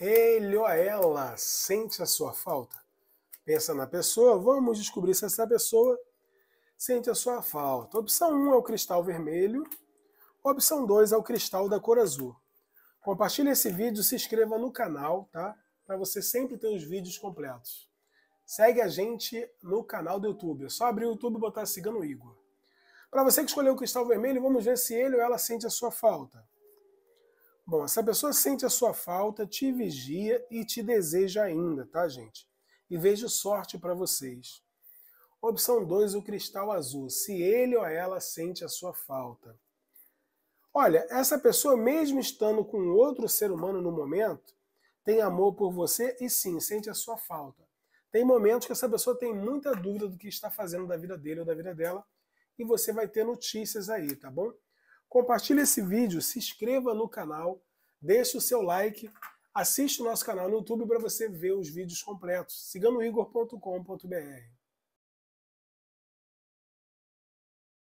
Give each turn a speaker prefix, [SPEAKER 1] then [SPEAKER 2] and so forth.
[SPEAKER 1] Ele ou ela sente a sua falta? Pensa na pessoa, vamos descobrir se essa pessoa sente a sua falta. Opção 1 um é o cristal vermelho, opção 2 é o cristal da cor azul. Compartilhe esse vídeo, se inscreva no canal, tá? Para você sempre ter os vídeos completos. Segue a gente no canal do YouTube. É só abrir o YouTube e botar no Igor. Para você que escolheu o cristal vermelho, vamos ver se ele ou ela sente a sua falta. Bom, essa pessoa sente a sua falta, te vigia e te deseja ainda, tá, gente? E vejo sorte para vocês. Opção 2, o cristal azul. Se ele ou ela sente a sua falta. Olha, essa pessoa, mesmo estando com outro ser humano no momento, tem amor por você e sim, sente a sua falta. Tem momentos que essa pessoa tem muita dúvida do que está fazendo da vida dele ou da vida dela, e você vai ter notícias aí, tá bom? compartilhe esse vídeo, se inscreva no canal, deixe o seu like, assista o nosso canal no YouTube para você ver os vídeos completos. Siga no igor.com.br.